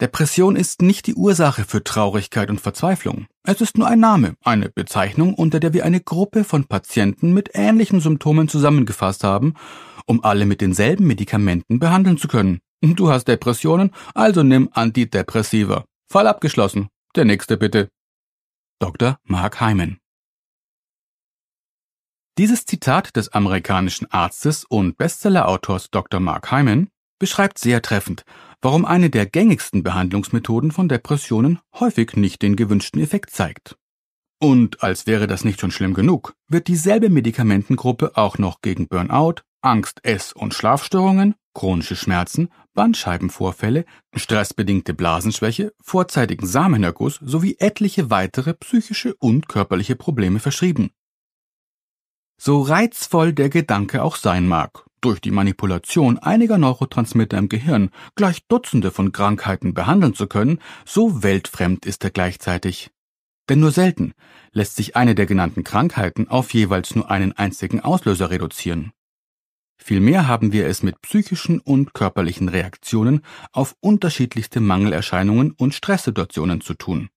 Depression ist nicht die Ursache für Traurigkeit und Verzweiflung. Es ist nur ein Name, eine Bezeichnung, unter der wir eine Gruppe von Patienten mit ähnlichen Symptomen zusammengefasst haben, um alle mit denselben Medikamenten behandeln zu können. Du hast Depressionen, also nimm Antidepressiva. Fall abgeschlossen. Der nächste bitte. Dr. Mark Hyman dieses Zitat des amerikanischen Arztes und Bestsellerautors Dr. Mark Hyman beschreibt sehr treffend, warum eine der gängigsten Behandlungsmethoden von Depressionen häufig nicht den gewünschten Effekt zeigt. Und als wäre das nicht schon schlimm genug, wird dieselbe Medikamentengruppe auch noch gegen Burnout, Angst, Ess- und Schlafstörungen, chronische Schmerzen, Bandscheibenvorfälle, stressbedingte Blasenschwäche, vorzeitigen Samenerguss sowie etliche weitere psychische und körperliche Probleme verschrieben. So reizvoll der Gedanke auch sein mag, durch die Manipulation einiger Neurotransmitter im Gehirn gleich Dutzende von Krankheiten behandeln zu können, so weltfremd ist er gleichzeitig. Denn nur selten lässt sich eine der genannten Krankheiten auf jeweils nur einen einzigen Auslöser reduzieren. Vielmehr haben wir es mit psychischen und körperlichen Reaktionen auf unterschiedlichste Mangelerscheinungen und Stresssituationen zu tun.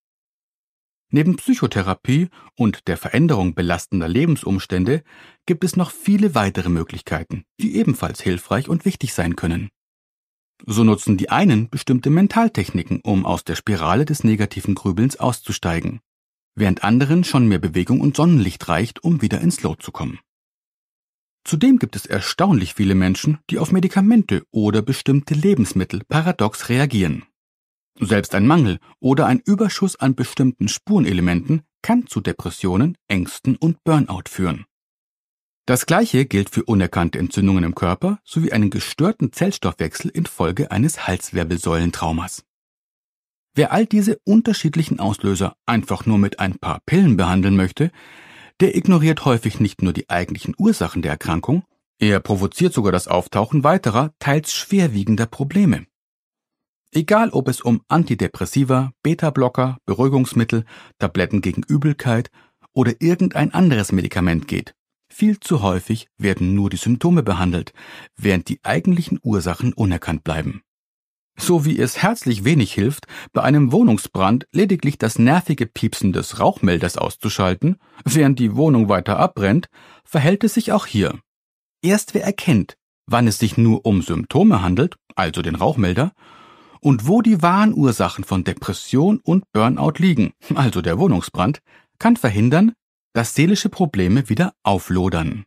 Neben Psychotherapie und der Veränderung belastender Lebensumstände gibt es noch viele weitere Möglichkeiten, die ebenfalls hilfreich und wichtig sein können. So nutzen die einen bestimmte Mentaltechniken, um aus der Spirale des negativen Grübelns auszusteigen, während anderen schon mehr Bewegung und Sonnenlicht reicht, um wieder ins Lot zu kommen. Zudem gibt es erstaunlich viele Menschen, die auf Medikamente oder bestimmte Lebensmittel paradox reagieren. Selbst ein Mangel oder ein Überschuss an bestimmten Spurenelementen kann zu Depressionen, Ängsten und Burnout führen. Das gleiche gilt für unerkannte Entzündungen im Körper sowie einen gestörten Zellstoffwechsel infolge eines Halswirbelsäulentraumas. Wer all diese unterschiedlichen Auslöser einfach nur mit ein paar Pillen behandeln möchte, der ignoriert häufig nicht nur die eigentlichen Ursachen der Erkrankung, er provoziert sogar das Auftauchen weiterer, teils schwerwiegender Probleme. Egal ob es um Antidepressiva, Beta-Blocker, Beruhigungsmittel, Tabletten gegen Übelkeit oder irgendein anderes Medikament geht, viel zu häufig werden nur die Symptome behandelt, während die eigentlichen Ursachen unerkannt bleiben. So wie es herzlich wenig hilft, bei einem Wohnungsbrand lediglich das nervige Piepsen des Rauchmelders auszuschalten, während die Wohnung weiter abbrennt, verhält es sich auch hier. Erst wer erkennt, wann es sich nur um Symptome handelt, also den Rauchmelder, und wo die wahren Ursachen von Depression und Burnout liegen, also der Wohnungsbrand, kann verhindern, dass seelische Probleme wieder auflodern.